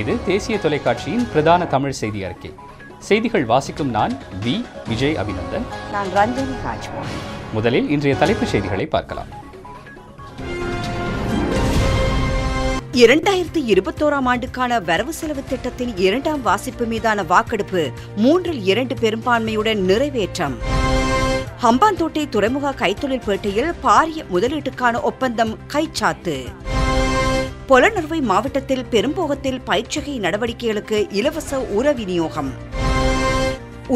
இது தேசிய தொலைக்காட்சியின் பிரதான தமிழ் செய்தி அறிக்கை செய்திகள் வாசிக்கும் நான் வி விஜய் அபிநந்தன் நான் ரஞ்சனி முதலில் இன்றைய தலைப்புச் செய்திகளை பார்க்கலாம் இரண்டாயிரத்தி இருபத்தோராம் ஆண்டுக்கான வரவு செலவு திட்டத்தின் இரண்டாம் வாசிப்பு மீதான வாக்கெடுப்பு மூன்றில் இரண்டு பெரும்பான்மையுடன் நிறைவேற்றம் ஹம்பாந்தோட்டை துறைமுக கைத்தொழில் பேட்டையில் பாரிய முதலீட்டுக்கான ஒப்பந்தம் கைச்சாத்து பொலனறுவை மாவட்டத்தில் பெரும்போகத்தில் பயிற்சகை நடவடிக்கைகளுக்கு இலவச உர விநியோகம்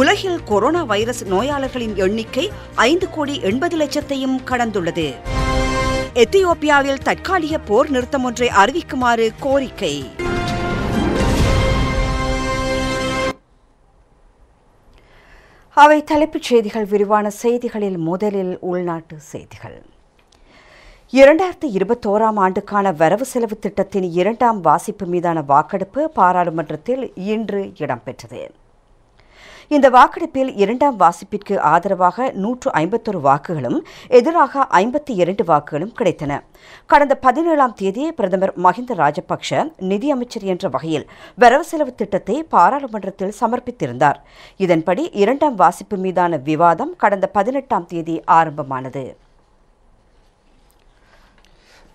உலகில் கொரோனா வைரஸ் நோயாளர்களின் எண்ணிக்கை ஐந்து கோடி எண்பது லட்சத்தையும் கடந்துள்ளது எத்தியோப்பியாவில் தற்காலிக போர் நிறுத்தம் ஒன்றை அறிவிக்குமாறு கோரிக்கை அவை தலைப்புச் செய்திகள் விரிவான செய்திகளில் முதலில் உள்நாட்டு செய்திகள் இரண்டாயிரத்தி இருபத்தோராம் ஆண்டுக்கான வரவு செலவு திட்டத்தின் இரண்டாம் வாசிப்பு மீதான வாக்கெடுப்பு பாராளுமன்றத்தில் இன்று இடம்பெற்றது இந்த வாக்கெடுப்பில் இரண்டாம் வாசிப்பிற்கு ஆதரவாக நூற்று ஐம்பத்தொரு வாக்குகளும் எதிராக ஐம்பத்தி இரண்டு வாக்குகளும் கிடைத்தன கடந்த பதினேழாம் தேதி பிரதமர் மஹிந்த ராஜபக்ஷ நிதியமைச்சர் என்ற வகையில் வரவு செலவு திட்டத்தை பாராளுமன்றத்தில் சமர்ப்பித்திருந்தார் இதன்படி இரண்டாம் வாசிப்பு மீதான விவாதம் கடந்த பதினெட்டாம் தேதி ஆரம்பமானது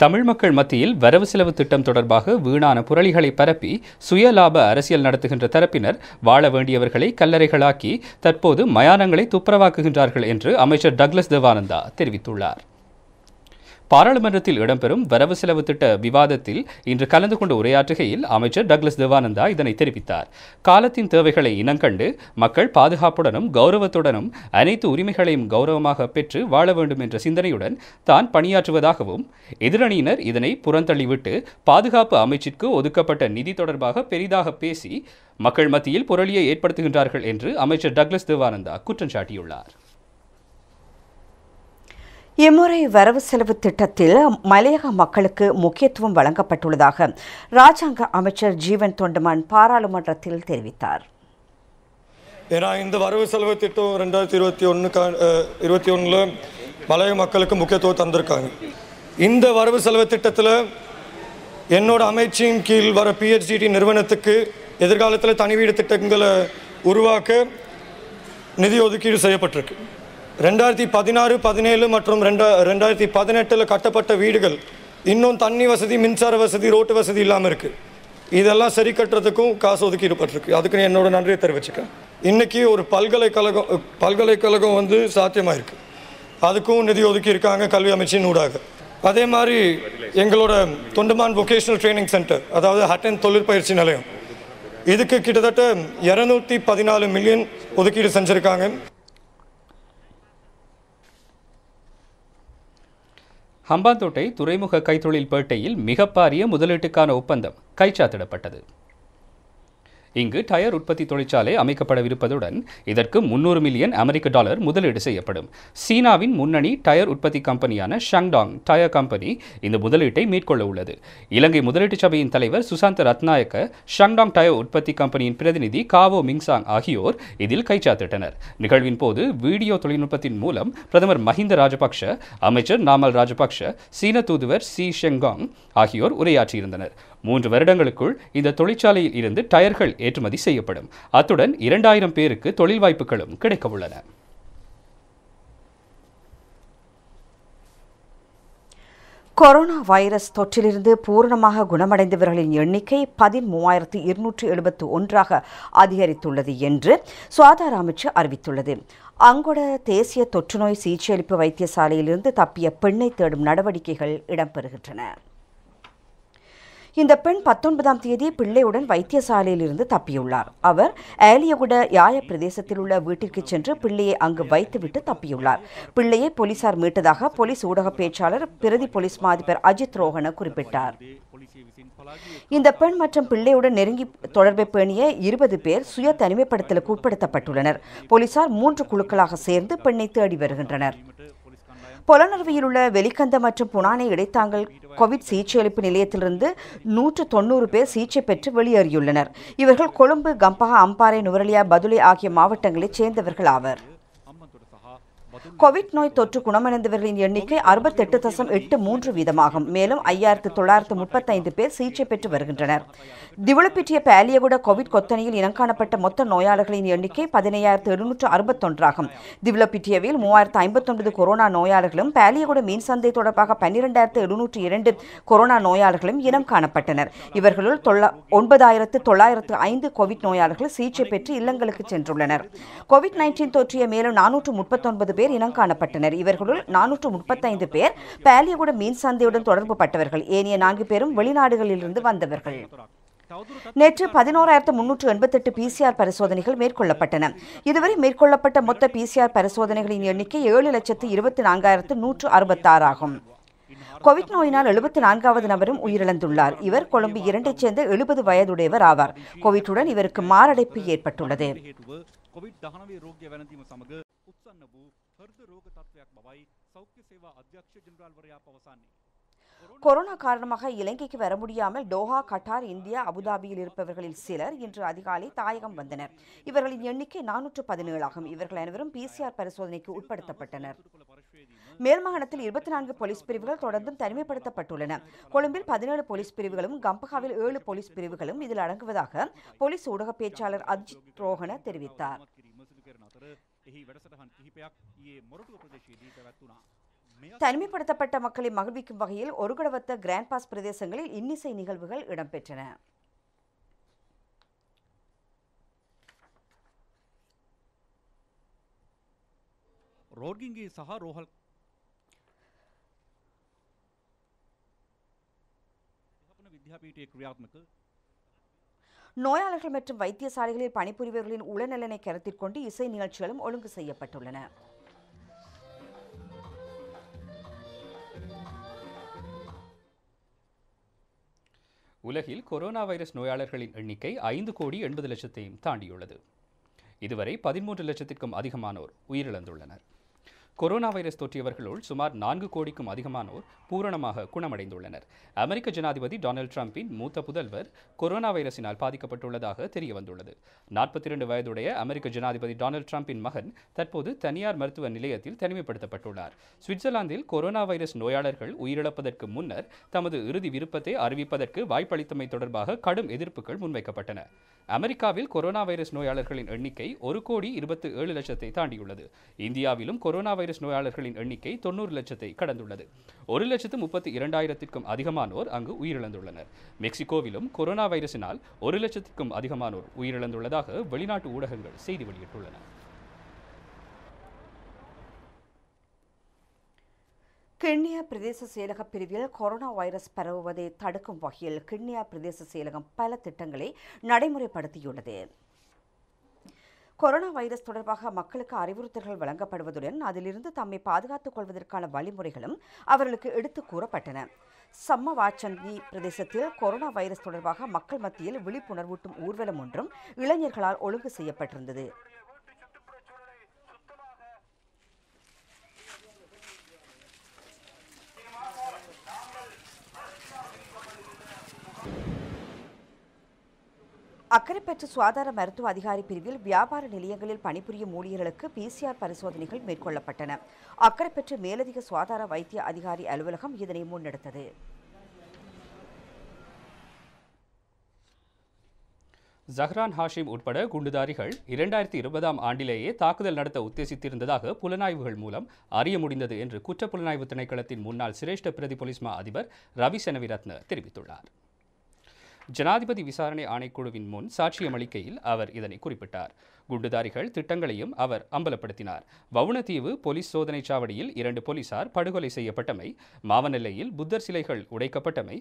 தமிழ் மக்கள் மத்தியில் வரவு செலவு திட்டம் தொடர்பாக வீணான புரளிகளை பரப்பி சுய லாப அரசியல் நடத்துகின்ற தரப்பினர் வாழ வேண்டியவர்களை கல்லறைகளாக்கி தற்போது மயானங்களை துப்புரவாக்குகின்றார்கள் என்று அமைச்சர் டக்ளஸ் தேவானந்தா தெரிவித்துள்ளார் பாராளுமன்றத்தில் இடம்பெறும் வரவு செலவு திட்ட விவாதத்தில் இன்று கலந்து கொண்டு உரையாற்றுகையில் அமைச்சர் டக்ளஸ் தேவானந்தா இதனை தெரிவித்தார் காலத்தின் தேவைகளை இனங்கண்டு மக்கள் பாதுகாப்புடனும் கௌரவத்துடனும் அனைத்து உரிமைகளையும் கௌரவமாக பெற்று வாழ வேண்டும் என்ற சிந்தனையுடன் தான் பணியாற்றுவதாகவும் எதிரணியினர் இதனை புறந்தள்ளிவிட்டு பாதுகாப்பு அமைச்சிற்கு ஒதுக்கப்பட்ட நிதி தொடர்பாக பெரிதாக பேசி மக்கள் மத்தியில் புரளியை ஏற்படுத்துகின்றார்கள் என்று அமைச்சர் டக்ளஸ் தேவானந்தா குற்றம் சாட்டியுள்ளார் இம்முறை வரவு செலவு திட்டத்தில் மலையக மக்களுக்கு முக்கியத்துவம் வழங்கப்பட்டுள்ளதாக ராஜாங்க அமைச்சர் ஜீவன் தொண்டமான் பாராளுமன்றத்தில் தெரிவித்தார் ஏன்னா இந்த வரவு செலவு திட்டம் ரெண்டாயிரத்தி இருபத்தி ஒன்று இருபத்தி ஒன்றில் மலைய மக்களுக்கு முக்கியத்துவம் தந்திருக்காங்க இந்த வரவு செலவு திட்டத்தில் என்னோட அமைச்சின் கீழ் வர பிஹெச்டி நிறுவனத்துக்கு எதிர்காலத்தில் தனி வீடு திட்டங்களை உருவாக்க நிதி ஒதுக்கீடு செய்யப்பட்டிருக்கு ரெண்டாயிரத்தி பதினாறு பதினேழு மற்றும் ரெண்டா ரெண்டாயிரத்தி பதினெட்டில் கட்டப்பட்ட வீடுகள் இன்னும் தண்ணி வசதி மின்சார வசதி ரோட்டு வசதி இல்லாமல் இருக்குது இதெல்லாம் சரி கட்டுறதுக்கும் காசு ஒதுக்கீடுபட்டிருக்கு அதுக்கு என்னோட நன்றியை தெரிவிச்சுக்கேன் இன்றைக்கி ஒரு பல்கலைக்கழகம் பல்கலைக்கழகம் வந்து சாத்தியமாக இருக்குது அதுக்கும் நிதி ஒதுக்கியிருக்காங்க கல்வி அமைச்சின் ஊடாக அதே மாதிரி எங்களோட தொண்டுமான் வொகேஷனல் ட்ரைனிங் சென்டர் அதாவது ஹட்டன் தொழிற்பயிற்சி நிலையம் இதுக்கு கிட்டத்தட்ட இரநூத்தி பதினாலு மில்லியன் ஒதுக்கீடு செஞ்சுருக்காங்க ஹம்பாந்தோட்டை துறைமுக கைத்தொழில் பேட்டையில் மிகப்பாரிய முதலீட்டுக்கான ஒப்பந்தம் கைச்சாத்திடப்பட்டது இங்கு டயர் உற்பத்தி தொழிற்சாலை அமைக்கப்படவிருப்பதுடன் இதற்கு முன்னூறு மில்லியன் அமெரிக்க டாலர் முதலீடு செய்யப்படும் சீனாவின் முன்னணி டயர் உற்பத்தி கம்பெனியான ஷங்டாங் டயர் கம்பெனி இந்த முதலீட்டை மேற்கொள்ள உள்ளது இலங்கை முதலீட்டு சபையின் தலைவர் சுசாந்த் ரத்நாயக்க ஷங்டாங் டயர் உற்பத்தி கம்பெனியின் பிரதிநிதி காவோ மிங்சாங் ஆகியோர் இதில் கைச்சாத்திட்டனர் நிகழ்வின் போது வீடியோ தொழில்நுட்பத்தின் மூலம் பிரதமர் மஹிந்த ராஜபக்ஷ அமைச்சர் நாமல் ராஜபக்ஷ சீன தூதுவர் சி ஷெங்காங் ஆகியோர் உரையாற்றியிருந்தனர் மூன்று வருடங்களுக்குள் இந்த தொழிற்சாலையில் இருந்து டயர்கள் ஏற்றுமதி செய்யப்படும் அத்துடன் இரண்டாயிரம் பேருக்கு தொழில் வாய்ப்புகளும் கிடைக்க உள்ளன கொரோனா வைரஸ் தொற்றிலிருந்து பூரணமாக குணமடைந்தவர்களின் எண்ணிக்கை பதிமூவாயிரத்து இருநூற்றி எழுபத்து ஒன்றாக அதிகரித்துள்ளது என்று சுகாதார அமைச்சர் அறிவித்துள்ளது அங்கொட தேசிய தொற்றுநோய் சிகிச்சையளிப்பு வைத்தியசாலையிலிருந்து தப்பிய பெண்ணை தேடும் நடவடிக்கைகள் இடம்பெறுகின்றன இந்த பெண் பத்தொன்பதாம் தேதி பிள்ளையுடன் வைத்தியசாலையில் இருந்து தப்பியுள்ளார் அவர் ஏலியகுட யாய பிரதேசத்தில் உள்ள வீட்டிற்கு சென்று பிள்ளையை அங்கு வைத்துவிட்டு தப்பியுள்ளார் பிள்ளையை போலீசார் மீட்டதாக போலீஸ் ஊடக பேச்சாளர் பிரதி போலீஸ் மாதிபர் அஜித் ரோஹன குறிப்பிட்டார் இந்த பெண் மற்றும் பிள்ளையுடன் நெருங்கி தொடர்பை பேணிய இருபது பேர் சுய தனிமைப்படுத்தலுக்கு உட்படுத்தப்பட்டுள்ளனர் போலீசார் மூன்று குழுக்களாக சேர்ந்து பெண்ணை தேடி வருகின்றனர் பொலனர்வியில் உள்ள வெலிக்கந்த மற்றும் புனானை இடைத்தாங்கள் கோவிட் சிகிச்சை அளிப்பு நிலையத்திலிருந்து நூற்று தொண்ணூறு பேர் சிகிச்சை பெற்று வெளியேறியுள்ளனர் இவர்கள் கொழும்பு கம்பஹா அம்பாறை நுவரலியா பதுளை ஆகிய மாவட்டங்களைச் சேர்ந்தவர்கள் ஆவர் கோவிட் நோய் தொற்று குணமடைந்தவர்களின் எண்ணிக்கை அறுபத்தெட்டு தசம் எட்டு மூன்று வீதமாகும் மேலும் ஐயாயிரத்து தொள்ளாயிரத்து முப்பத்தைந்து பேர் சிகிச்சை பெற்று வருகின்றனர் திவளப்பிற்றிய பேலியகுட கோவிட் கொத்தனையில் இனம் காணப்பட்ட மொத்த நோயாளிகளின் எண்ணிக்கை பதினையாயிரத்து எழுநூற்று அறுபத்தொன்றாகும் திவளப்பிட்டியவில் மூவாயிரத்து ஐம்பத்தொன்பது கொரோனா நோயாளிகளும் பேலியகுட மீன் சந்தை தொடர்பாக பன்னிரெண்டாயிரத்து எழுநூற்று இரண்டு கொரோனா நோயாளிகளும் இனம் காணப்பட்டனர் இவர்களுள் ஒன்பதாயிரத்து தொள்ளாயிரத்து ஐந்து கோவிட் நோயாளர்கள் சிகிச்சை பெற்று இல்லங்களுக்கு சென்றுள்ளனர் கோவிட் நைன்டீன் தொற்றிய மேலும் நானூற்று முப்பத்தொன்பது பேர் இனம் காணப்பட்டனர் இவர்களுள் நானூற்று முப்பத்தைந்து பேர் பாலியகுட மீன் சந்தையுடன் தொடர்பு பட்டவர்கள் ஏனைய நான்கு பேரும் வெளிநாடுகளிலிருந்து வந்தவர்கள் நேற்று பதினோராயிரத்து முன்னூற்று எண்பத்தெட்டு பிசிஆர் பரிசோதனைகள் மேற்கொள்ளப்பட்டன இதுவரை மேற்கொள்ளப்பட்ட மொத்த பிசிஆர் பரிசோதனைகளின் எண்ணிக்கை ஏழு லட்சத்து இருபத்தி நான்காயிரத்து நூற்று அறுபத்தாறு ஆகும் கோவிட் நோயினால் எழுபத்தி நான்காவது நபரும் உயிரிழந்துள்ளார் இவர் கொழும்பு இரண்டைச் சேர்ந்த எழுபது வயதுடையவர் ஆவார் கோவிட்டுடன் இவருக்கு மாரடைப்பு ஏற்பட்டுள்ளது හෘද රෝග තත්ත්වයක් බවයි සෞඛ්‍ය සේවා අධ්‍යක්ෂ ජෙනරාල්වරයා පවසන්නේ. கொரோனா காரணமாக இலங்கைக்கு வர முடியாமல் டோஹா கட்டார் இந்தியா அபுதாபியில் இருப்பவர்களில் சிலர் இன்று அதிகாலை தாயகம் வந்தனர் இவர்களின் எண்ணிக்கை நானூற்று பதினேழு ஆகும் இவர்கள் அனைவரும் பிசிஆர் பரிசோதனைக்கு உட்படுத்தப்பட்டனர் மேல் மாகாணத்தில் இருபத்தி நான்கு போலீஸ் பிரிவுகள் தொடர்ந்தும் தனிமைப்படுத்தப்பட்டுள்ளன கொழும்பில் பதினேழு போலீஸ் பிரிவுகளும் கம்பகாவில் ஏழு போலீஸ் பிரிவுகளும் இதில் அடங்குவதாக போலீஸ் ஊடக பேச்சாளர் அஜித் ரோஹன தெரிவித்தார் தனிமைப்படுத்தப்பட்ட மக்களை மகிழ்விக்கும் வகையில் கடவத்த கிராண்ட் பாஸ் பிரதேசங்களில் இன்னிசை நிகழ்வுகள் இடம்பெற்றன சஹா ரோஹல் විද්‍යාපීටයේ நோயாளர்கள் மற்றும் வைத்தியசாலைகளில் பணிபுரிபவர்களின் உடல்நலனை கருத்தில் கொண்டு இசை நிகழ்ச்சிகளும் ஒழுங்கு செய்யப்பட்டுள்ளன உலகில் கொரோனா வைரஸ் நோயாளர்களின் எண்ணிக்கை ஐந்து கோடி எண்பது லட்சத்தையும் தாண்டியுள்ளது இதுவரை பதிமூன்று லட்சத்திற்கும் அதிகமானோர் உயிரிழந்துள்ளனர் கொரோனா வைரஸ் தொற்றியவர்களுள் சுமார் நான்கு கோடிக்கும் அதிகமானோர் பூரணமாக குணமடைந்துள்ளனர் அமெரிக்க ஜனாதிபதி டொனால்டு டிரம்பின் மூத்த புதல்வர் கொரோனா வைரஸினால் பாதிக்கப்பட்டுள்ளதாக தெரியவந்துள்ளது நாற்பத்தி இரண்டு வயதுடைய அமெரிக்க ஜனாதிபதி டொனால்டு டிரம்பின் மகன் தற்போது தனியார் மருத்துவ நிலையத்தில் தனிமைப்படுத்தப்பட்டுள்ளார் சுவிட்சர்லாந்தில் கொரோனா வைரஸ் நோயாளர்கள் உயிரிழப்பதற்கு முன்னர் தமது இறுதி விருப்பத்தை அறிவிப்பதற்கு வாய்ப்பளித்தமை தொடர்பாக கடும் எதிர்ப்புகள் முன்வைக்கப்பட்டன அமெரிக்காவில் கொரோனா வைரஸ் நோயாளர்களின் எண்ணிக்கை ஒரு கோடி இருபத்தி ஏழு லட்சத்தை தாண்டியுள்ளது இந்தியாவிலும் கொரோனா வைரஸ் நோயாளர்களின் எண்ணிக்கை தொண்ணூறு லட்சத்தை கடந்துள்ளது ஒரு லட்சத்து முப்பத்தி இரண்டாயிரத்திற்கும் அதிகமானோர் அங்கு உயிரிழந்துள்ளனர் மெக்சிகோவிலும் கொரோனா வைரஸினால் ஒரு லட்சத்திற்கும் அதிகமானோர் உயிரிழந்துள்ளதாக வெளிநாட்டு ஊடகங்கள் செய்தி வெளியிட்டுள்ளன கிண்ணியா பிரதேச செயலக பிரிவில் கொரோனா வைரஸ் பரவுவதை தடுக்கும் வகையில் கிண்ணியா பிரதேச செயலகம் பல திட்டங்களை நடைமுறைப்படுத்தியுள்ளது கொரோனா வைரஸ் தொடர்பாக மக்களுக்கு அறிவுறுத்தல்கள் வழங்கப்படுவதுடன் அதிலிருந்து தம்மை பாதுகாத்துக் கொள்வதற்கான வழிமுறைகளும் அவர்களுக்கு எடுத்து கூறப்பட்டன சம்மவாச்சந்தி பிரதேசத்தில் கொரோனா வைரஸ் தொடர்பாக மக்கள் மத்தியில் விழிப்புணர்வூட்டும் ஊர்வலம் ஒன்றும் இளைஞர்களால் ஒழுங்கு செய்யப்பட்டிருந்தது அக்கரைப்பற்று சுவாதார மருத்துவ அதிகாரி பிரிவில் வியாபார நிலையங்களில் பணிபுரியும் ஊழியர்களுக்கு பிசிஆர் பரிசோதனைகள் மேற்கொள்ளப்பட்டன அக்கரைப்பற்று மேலதிக சுவாதார வைத்திய அதிகாரி அலுவலகம் இதனை முன்னெடுத்தது ஜஹ்ரான் ஹாஷிம் உட்பட குண்டுதாரிகள் இரண்டாயிரத்தி இருபதாம் ஆண்டிலேயே தாக்குதல் நடத்த உத்தேசித்திருந்ததாக புலனாய்வுகள் மூலம் அறிய முடிந்தது என்று குற்றப்புலனாய்வு திணைக்களத்தின் முன்னாள் சிரேஷ்ட பிரதி போலீஸ் மா அதிபர் ரவி செனவிரத்ன தெரிவித்துள்ளார் ஜனாதிபதி விசாரணை ஆணைக்குழுவின் முன் சாட்சியமளிக்கையில் அவர் இதனை குறிப்பிட்டார் குண்டுதாரிகள் திட்டங்களையும் அவர் அம்பலப்படுத்தினார் வவுணதீவு போலீஸ் சோதனை சாவடியில் இரண்டு போலீசார் படுகொலை செய்யப்பட்டமை மாவனெல்லையில் புத்தர் சிலைகள் உடைக்கப்பட்டமை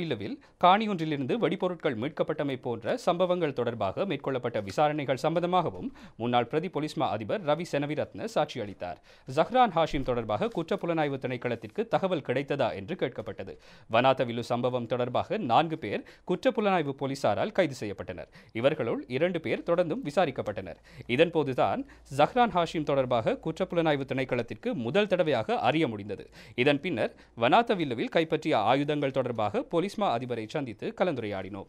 வில்லுவில் காணியொன்றிலிருந்து வெடிபொருட்கள் மீட்கப்பட்டமை போன்ற சம்பவங்கள் தொடர்பாக மேற்கொள்ளப்பட்ட விசாரணைகள் சம்பந்தமாகவும் முன்னாள் பிரதி போலீஸ் மா அதிபர் ரவி செனவிரத்ன அளித்தார் ஜஹ்ரான் ஹாஷிம் தொடர்பாக குற்றப்புலனாய்வு திணைக்களத்திற்கு தகவல் கிடைத்ததா என்று கேட்கப்பட்டது வில்லு சம்பவம் தொடர்பாக நான்கு பேர் குற்றப்புலனாய்வு போலீசாரால் கைது செய்யப்பட்டனர் இவர்களுள் இரண்டு பேர் தொடர்ந்தும் விசாரிக்க சேர்க்கப்பட்டனர் இதன்போதுதான் ஜஹ்ரான் ஹாஷிம் தொடர்பாக குற்றப்புலனாய்வு திணைக்களத்திற்கு முதல் தடவையாக அறிய முடிந்தது இதன் பின்னர் வனாத்த வில்லுவில் கைப்பற்றிய ஆயுதங்கள் தொடர்பாக போலீஸ்மா அதிபரை சந்தித்து கலந்துரையாடினோம்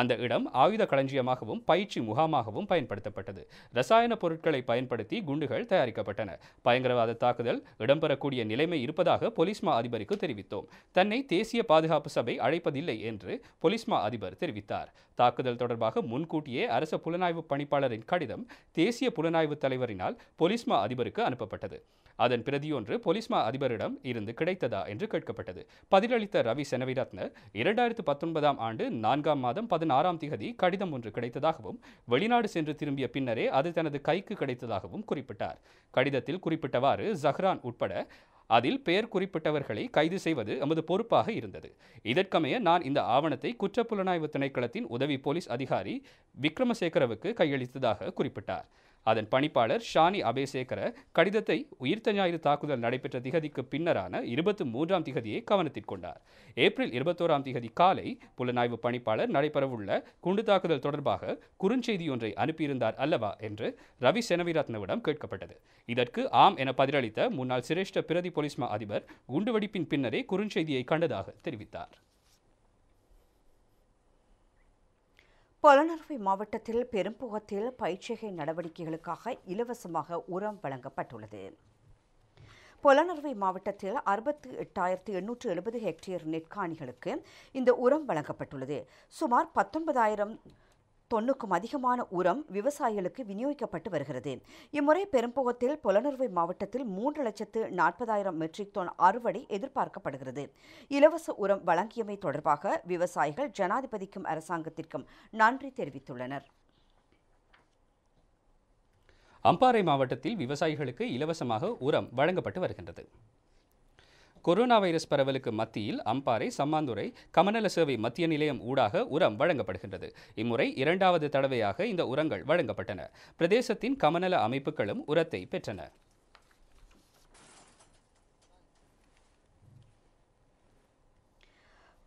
அந்த இடம் ஆயுத களஞ்சியமாகவும் பயிற்சி முகாமாகவும் பயன்படுத்தப்பட்டது ரசாயன பொருட்களை பயன்படுத்தி குண்டுகள் தயாரிக்கப்பட்டன பயங்கரவாத தாக்குதல் இடம்பெறக்கூடிய நிலைமை இருப்பதாக பொலிஸ்மா அதிபருக்கு தெரிவித்தோம் தன்னை தேசிய பாதுகாப்பு சபை அழைப்பதில்லை என்று பொலிஸ்மா அதிபர் தெரிவித்தார் தாக்குதல் தொடர்பாக முன்கூட்டியே அரச புலனாய்வு பணிப்பாளரின் கடிதம் தேசிய புலனாய்வு தலைவரினால் பொலிஸ்மா அதிபருக்கு அனுப்பப்பட்டது அதன் பிரதியொன்று பொலிஸ்மா அதிபரிடம் இருந்து கிடைத்ததா என்று கேட்கப்பட்டது பதிலளித்த ரவி செனவிரத்ன இரண்டாயிரத்து பத்தொன்பதாம் ஆண்டு நான்காம் மாதம் பதினாறாம் திகதி கடிதம் ஒன்று கிடைத்ததாகவும் வெளிநாடு சென்று திரும்பிய பின்னரே அது தனது கைக்கு கிடைத்ததாகவும் குறிப்பிட்டார் கடிதத்தில் குறிப்பிட்டவாறு ஜஹ்ரான் உட்பட அதில் பெயர் குறிப்பிட்டவர்களை கைது செய்வது எமது பொறுப்பாக இருந்தது இதற்கமைய நான் இந்த ஆவணத்தை குற்றப்புலனாய்வு திணைக்களத்தின் உதவி போலீஸ் அதிகாரி விக்ரமசேகரவுக்கு கையளித்ததாக குறிப்பிட்டார் அதன் பணிப்பாளர் ஷானி அபேசேகர கடிதத்தை உயிர்த்த ஞாயிறு தாக்குதல் நடைபெற்ற திகதிக்கு பின்னரான இருபத்தி மூன்றாம் திகதியை கவனத்தில் கொண்டார் ஏப்ரல் இருபத்தோராம் திகதி காலை புலனாய்வு பணிப்பாளர் நடைபெறவுள்ள குண்டு தாக்குதல் தொடர்பாக குறுஞ்செய்தி ஒன்றை அனுப்பியிருந்தார் அல்லவா என்று ரவி செனவிரத்னவிடம் கேட்கப்பட்டது இதற்கு ஆம் என பதிலளித்த முன்னாள் சிரேஷ்ட பிரதி போலீஸ் மா அதிபர் குண்டுவெடிப்பின் பின்னரே குறுஞ்செய்தியை கண்டதாக தெரிவித்தார் பலனர்வை மாவட்டத்தில் பெரும்புகத்தில் பயிற்சிகை நடவடிக்கைகளுக்காக இலவசமாக உரம் வழங்கப்பட்டுள்ளது பொலனர்வை மாவட்டத்தில் அறுபத்தி எட்டாயிரத்து எண்ணூற்று எழுபது ஹெக்டேர் நெற்காணிகளுக்கு இந்த உரம் வழங்கப்பட்டுள்ளது சுமார் பத்தொன்பதாயிரம் தொன்னுக்கும் அதிகமான உரம் விவசாயிகளுக்கு விநியோகிக்கப்பட்டு வருகிறது இம்முறை பெரும்போகத்தில் புலனுர்வை மாவட்டத்தில் மூன்று லட்சத்து நாற்பதாயிரம் மெட்ரிக் டன் அறுவடை எதிர்பார்க்கப்படுகிறது இலவச உரம் வழங்கியமை தொடர்பாக விவசாயிகள் ஜனாதிபதிக்கும் அரசாங்கத்திற்கும் நன்றி தெரிவித்துள்ளனர் அம்பாறை மாவட்டத்தில் விவசாயிகளுக்கு இலவசமாக உரம் வழங்கப்பட்டு வருகின்றது கொரோனா வைரஸ் பரவலுக்கு மத்தியில் அம்பாறை சம்மாந்துறை கமநல சேவை மத்திய நிலையம் ஊடாக உரம் வழங்கப்படுகின்றது இம்முறை இரண்டாவது தடவையாக இந்த உரங்கள் வழங்கப்பட்டன பிரதேசத்தின் கமநல அமைப்புகளும் உரத்தை பெற்றன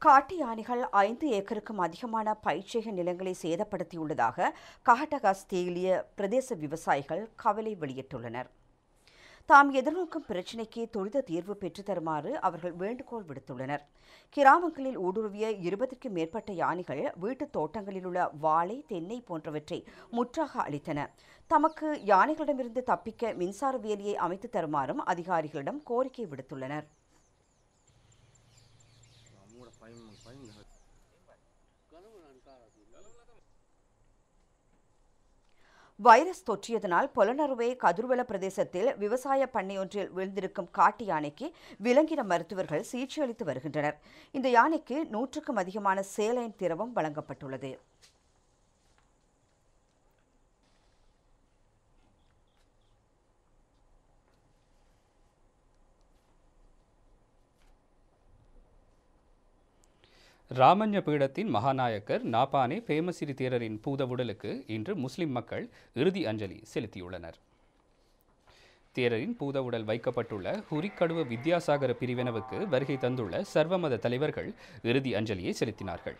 காட்டு யானைகள் ஐந்து ஏக்கருக்கும் அதிகமான பயிற்சிக நிலங்களை சேதப்படுத்தியுள்ளதாக காட்டகாஸ் தேலிய பிரதேச விவசாயிகள் கவலை வெளியிட்டுள்ளனர் தாம் எதிர்நோக்கும் பிரச்சினைக்கு துரித தீர்வு பெற்றுத்தருமாறு அவர்கள் வேண்டுகோள் விடுத்துள்ளனர் கிராமங்களில் ஊடுருவிய இருபதுக்கும் மேற்பட்ட யானைகள் வீட்டுத் தோட்டங்களில் உள்ள வாழை தென்னை போன்றவற்றை முற்றாக அளித்தன தமக்கு யானைகளிடமிருந்து தப்பிக்க மின்சார வேலியை அமைத்து தருமாறும் அதிகாரிகளிடம் கோரிக்கை விடுத்துள்ளனர் வைரஸ் தொற்றியதனால் புலனறுவை கதிர்வல பிரதேசத்தில் விவசாய பண்ணையொன்றில் விழுந்திருக்கும் காட்டு யானைக்கு விலங்கின மருத்துவர்கள் சிகிச்சை அளித்து வருகின்றனர் இந்த யானைக்கு நூற்றுக்கும் அதிகமான சேலைன் திரவம் வழங்கப்பட்டுள்ளது ராமஞ்ச பீடத்தின் மகாநாயக்கர் நாபானே பேமசிறி தேரரின் பூதவுடலுக்கு இன்று முஸ்லிம் மக்கள் இறுதி அஞ்சலி செலுத்தியுள்ளனர் தேரரின் பூதவுடல் வைக்கப்பட்டுள்ள ஹுரிக்கடுவ வித்யாசாகர பிரிவினவுக்கு வருகை தந்துள்ள சர்வமத தலைவர்கள் இறுதி அஞ்சலியை செலுத்தினார்கள்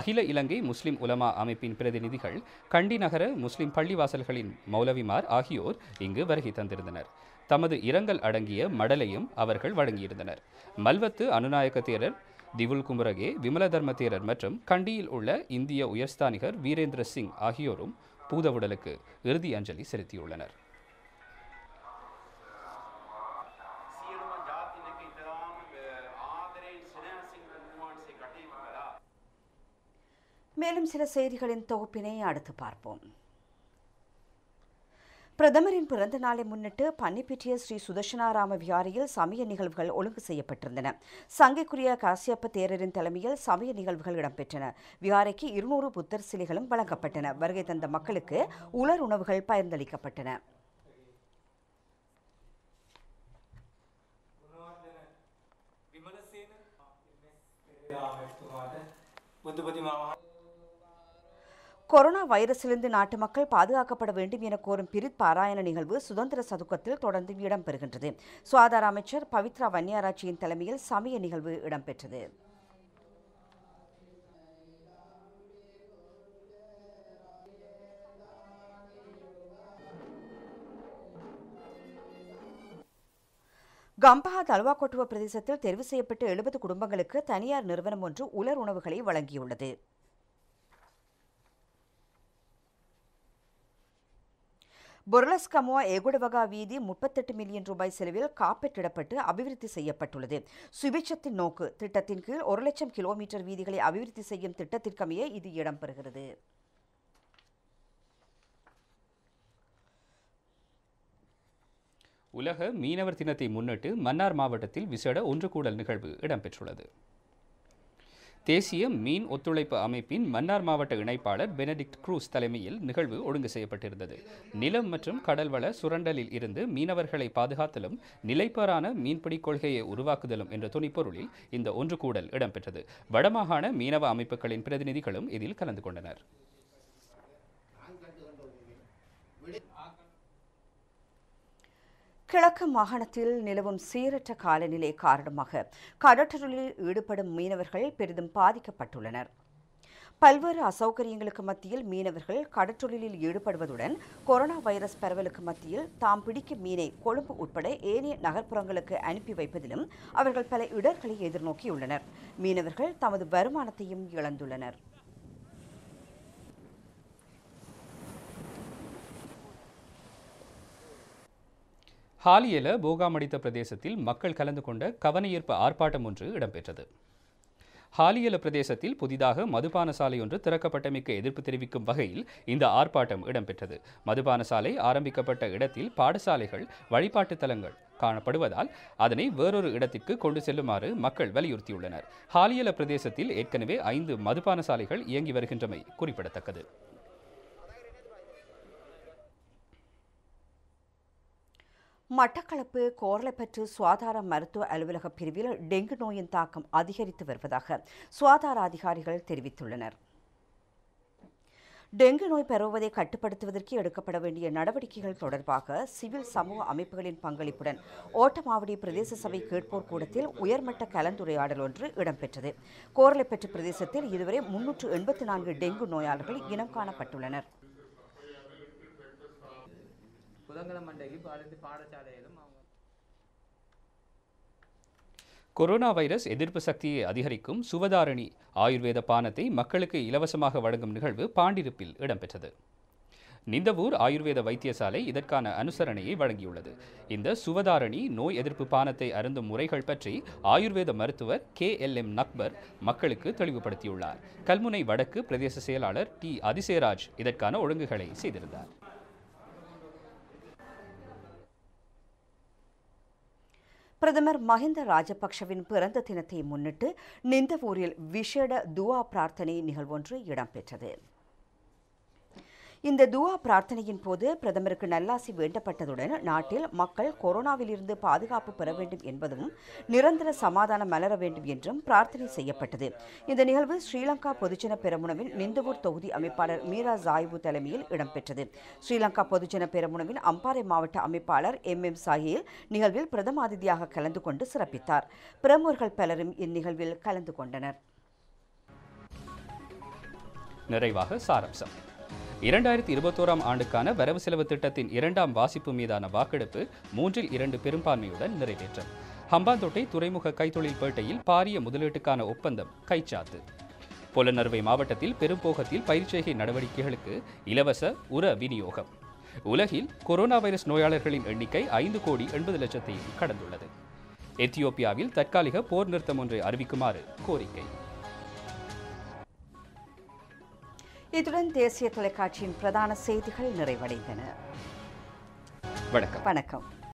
அகில இலங்கை முஸ்லிம் உலமா அமைப்பின் பிரதிநிதிகள் கண்டி நகர முஸ்லிம் பள்ளிவாசல்களின் மௌலவிமார் ஆகியோர் இங்கு வருகை தந்திருந்தனர் தமது இரங்கல் அடங்கிய மடலையும் அவர்கள் வழங்கியிருந்தனர் மல்வத்து அனுநாயக்க தேரர் திவுல் குமரகே விமல தர்மதேரர் மற்றும் கண்டியில் உள்ள இந்திய உயர்ஸ்தானிகர் வீரேந்திர சிங் ஆகியோரும் பூதவுடலுக்கு இறுதி அஞ்சலி செலுத்தியுள்ளனர் மேலும் சில செய்திகளின் தொகுப்பினை அடுத்து பார்ப்போம் பிரதமரின் பிறந்த நாளை முன்னிட்டு பன்னிப்பிட்டிய ஸ்ரீ சுதர்ஷனாராம விகாரியில் சமய நிகழ்வுகள் ஒழுங்கு செய்யப்பட்டிருந்தன சங்கைக்குரிய காசியப்ப தேரரின் தலைமையில் சமய நிகழ்வுகள் இடம்பெற்றன விஹாரைக்கு இருநூறு புத்தர் சிலைகளும் வழங்கப்பட்டன வருகை தந்த மக்களுக்கு உலர் உணவுகள் பகிர்ந்தளிக்கப்பட்டன முத்துபதி மாமா கொரோனா வைரஸிலிருந்து நாட்டு மக்கள் பாதுகாக்கப்பட வேண்டும் என கோரும் பிரித் பாராயண நிகழ்வு சுதந்திர சதுக்கத்தில் தொடர்ந்து இடம்பெறுகின்றது சுகாதார அமைச்சர் பவித்ரா வன்னியாராட்சியின் தலைமையில் சமய நிகழ்வு இடம்பெற்றது கம்பஹா தல்வாக்கொட்டுவ பிரதேசத்தில் தெரிவு செய்யப்பட்ட எழுபது குடும்பங்களுக்கு தனியார் நிறுவனம் ஒன்று உலர் உணவுகளை வழங்கியுள்ளது பொர்லஸ்கமோ எகுடவகா வீதி முப்பத்தெட்டு மில்லியன் ரூபாய் செலவில் காப்பீட்டிடப்பட்டு அபிவிருத்தி செய்யப்பட்டுள்ளது சுபிட்சத்தின் நோக்கு திட்டத்தின் கீழ் ஒரு லட்சம் கிலோமீட்டர் வீதிகளை அபிவிருத்தி செய்யும் திட்டத்திற்கமையே இது இடம்பெறுகிறது உலக மீனவர் தினத்தை முன்னிட்டு மன்னார் மாவட்டத்தில் விசேட ஒன்று கூடல் நிகழ்வு இடம்பெற்றுள்ளது தேசிய மீன் ஒத்துழைப்பு அமைப்பின் மன்னார் மாவட்ட இணைப்பாளர் பெனடிக்ட் குரூஸ் தலைமையில் நிகழ்வு ஒழுங்கு செய்யப்பட்டிருந்தது நிலம் மற்றும் கடல்வள சுரண்டலில் இருந்து மீனவர்களை பாதுகாத்தலும் நிலைப்பாறான மீன்பிடி கொள்கையை உருவாக்குதலும் என்ற துணிப்பொருளில் இந்த ஒன்று கூடல் இடம்பெற்றது வடமாகாண மீனவ அமைப்புகளின் பிரதிநிதிகளும் இதில் கலந்து கொண்டனர் கிழக்கு மாகாணத்தில் நிலவும் சீரற்ற காலநிலை காரணமாக கடற்றொழிலில் ஈடுபடும் மீனவர்கள் பெரிதும் பாதிக்கப்பட்டுள்ளனர் பல்வேறு அசௌகரியங்களுக்கு மத்தியில் மீனவர்கள் கடற்றொழிலில் ஈடுபடுவதுடன் கொரோனா வைரஸ் பரவலுக்கு மத்தியில் தாம் பிடிக்கும் மீனை கொழும்பு உட்பட ஏனைய நகர்ப்புறங்களுக்கு அனுப்பி வைப்பதிலும் அவர்கள் பல இடர்களை எதிர்நோக்கியுள்ளனர் மீனவர்கள் தமது வருமானத்தையும் இழந்துள்ளனர் ஹாலியல போகாமடித்த பிரதேசத்தில் மக்கள் கலந்து கொண்ட கவனயீர்ப்பு ஆர்ப்பாட்டம் ஒன்று இடம்பெற்றது ஹாலியல பிரதேசத்தில் புதிதாக மதுபான சாலை ஒன்று திறக்கப்பட்டமைக்கு எதிர்ப்பு தெரிவிக்கும் வகையில் இந்த ஆர்ப்பாட்டம் இடம்பெற்றது மதுபான சாலை ஆரம்பிக்கப்பட்ட இடத்தில் பாடசாலைகள் வழிபாட்டு தலங்கள் காணப்படுவதால் அதனை வேறொரு இடத்திற்கு கொண்டு செல்லுமாறு மக்கள் வலியுறுத்தியுள்ளனர் ஹாலியல பிரதேசத்தில் ஏற்கனவே ஐந்து மதுபான சாலைகள் இயங்கி வருகின்றமை குறிப்பிடத்தக்கது மட்டக்களப்பு கோரளைப்பற்று சுவாதார மருத்துவ அலுவலக பிரிவில் டெங்கு நோயின் தாக்கம் அதிகரித்து வருவதாக சுவாதார அதிகாரிகள் தெரிவித்துள்ளனர் டெங்கு நோய் பரவுவதை கட்டுப்படுத்துவதற்கு எடுக்கப்பட வேண்டிய நடவடிக்கைகள் தொடர்பாக சிவில் சமூக அமைப்புகளின் பங்களிப்புடன் ஓட்டமாவடி பிரதேச சபை கேட்போர் கூடத்தில் உயர்மட்ட கலந்துரையாடல் ஒன்று இடம்பெற்றது கோரளைப்பற்று பிரதேசத்தில் இதுவரை முன்னூற்று எண்பத்தி நான்கு டெங்கு நோயாளர்கள் இனம் காணப்பட்டுள்ளனர் பாடசாலையிலும் அவங்க கொரோனா வைரஸ் எதிர்ப்பு சக்தியை அதிகரிக்கும் சுவதாரணி ஆயுர்வேத பானத்தை மக்களுக்கு இலவசமாக வழங்கும் நிகழ்வு பாண்டிருப்பில் இடம்பெற்றது நிந்தவூர் ஆயுர்வேத வைத்தியசாலை இதற்கான அனுசரணையை வழங்கியுள்ளது இந்த சுவதாரணி நோய் எதிர்ப்பு பானத்தை அருந்தும் முறைகள் பற்றி ஆயுர்வேத மருத்துவர் கே எல் எம் நக்பர் மக்களுக்கு தெளிவுபடுத்தியுள்ளார் கல்முனை வடக்கு பிரதேச செயலாளர் டி அதிசயராஜ் இதற்கான ஒழுங்குகளை செய்திருந்தார் பிரதமர் மஹிந்த ராஜபக்ஷவின் பிறந்த தினத்தை முன்னிட்டு நிந்தவூரில் விஷேட துவா பிரார்த்தனை நிகழ்வொன்று இடம்பெற்றது இந்த துவா பிரார்த்தனையின் போது பிரதமருக்கு நல்லாசி வேண்டப்பட்டதுடன் நாட்டில் மக்கள் கொரோனாவிலிருந்து பாதுகாப்பு பெற வேண்டும் என்பதும் நிரந்தர சமாதானம் மலர வேண்டும் என்றும் பிரார்த்தனை செய்யப்பட்டது இந்த நிகழ்வு ஸ்ரீலங்கா பொதுஜன பெரமுனவின் நிந்தவூர் தொகுதி அமைப்பாளர் மீரா சாயிபு தலைமையில் இடம்பெற்றது ஸ்ரீலங்கா பொதுஜன பெரமுனவின் அம்பாறை மாவட்ட அமைப்பாளர் எம் எம் சாஹில் நிகழ்வில் பிரதம அதிதியாக கலந்து கொண்டு சிறப்பித்தார் பிரமுகர்கள் பலரும் இந்நிகழ்வில் கலந்து கொண்டனர் நிறைவாக சாரம்சம் இரண்டாயிரத்தி இருபத்தோராம் ஆண்டுக்கான வரவு செலவு திட்டத்தின் இரண்டாம் வாசிப்பு மீதான வாக்கெடுப்பு மூன்றில் இரண்டு பெரும்பான்மையுடன் நிறைவேற்றம் ஹம்பாந்தோட்டை துறைமுக கைத்தொழில் பேட்டையில் பாரிய முதலீட்டுக்கான ஒப்பந்தம் கைச்சாத்து பொலநறுவை மாவட்டத்தில் பெரும்போகத்தில் பயிர்ச்செய்கை நடவடிக்கைகளுக்கு இலவச உர விநியோகம் உலகில் கொரோனா வைரஸ் நோயாளர்களின் எண்ணிக்கை ஐந்து கோடி எண்பது லட்சத்தை கடந்துள்ளது எத்தியோப்பியாவில் தற்காலிக போர் நிறுத்தம் ஒன்றை அறிவிக்குமாறு கோரிக்கை இத்துடன் தேசிய தொலைக்காட்சியின் பிரதான செய்திகள் நிறைவடைந்தன வணக்கம் வணக்கம்